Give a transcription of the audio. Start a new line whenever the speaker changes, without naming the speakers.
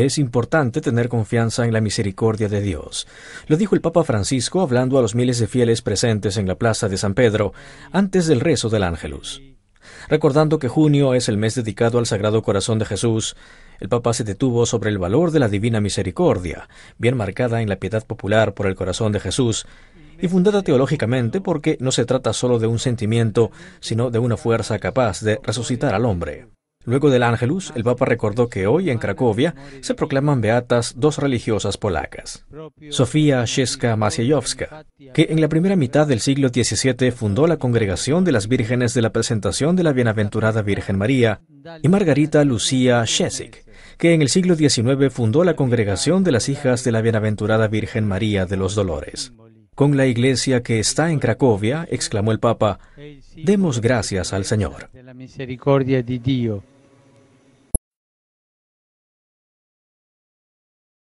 Es importante tener confianza en la misericordia de Dios. Lo dijo el Papa Francisco hablando a los miles de fieles presentes en la plaza de San Pedro antes del rezo del Ángelus. Recordando que junio es el mes dedicado al Sagrado Corazón de Jesús, el Papa se detuvo sobre el valor de la divina misericordia, bien marcada en la piedad popular por el corazón de Jesús, y fundada teológicamente porque no se trata solo de un sentimiento, sino de una fuerza capaz de resucitar al hombre. Luego del Ángelus, el Papa recordó que hoy en Cracovia se proclaman beatas dos religiosas polacas, Sofía Szeska Maciejowska, que en la primera mitad del siglo XVII fundó la Congregación de las Vírgenes de la Presentación de la Bienaventurada Virgen María, y Margarita Lucía Szesik, que en el siglo XIX fundó la Congregación de las Hijas de la Bienaventurada Virgen María de los Dolores con la iglesia que está en Cracovia, exclamó el Papa, demos gracias al Señor.